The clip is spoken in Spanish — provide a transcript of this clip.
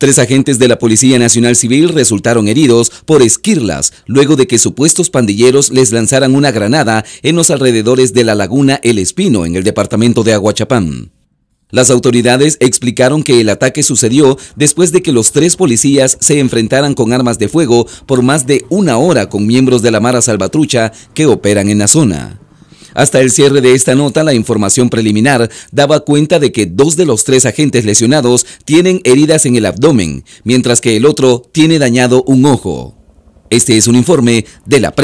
Tres agentes de la Policía Nacional Civil resultaron heridos por esquirlas luego de que supuestos pandilleros les lanzaran una granada en los alrededores de la laguna El Espino en el departamento de Aguachapán. Las autoridades explicaron que el ataque sucedió después de que los tres policías se enfrentaran con armas de fuego por más de una hora con miembros de la Mara Salvatrucha que operan en la zona. Hasta el cierre de esta nota, la información preliminar daba cuenta de que dos de los tres agentes lesionados tienen heridas en el abdomen, mientras que el otro tiene dañado un ojo. Este es un informe de la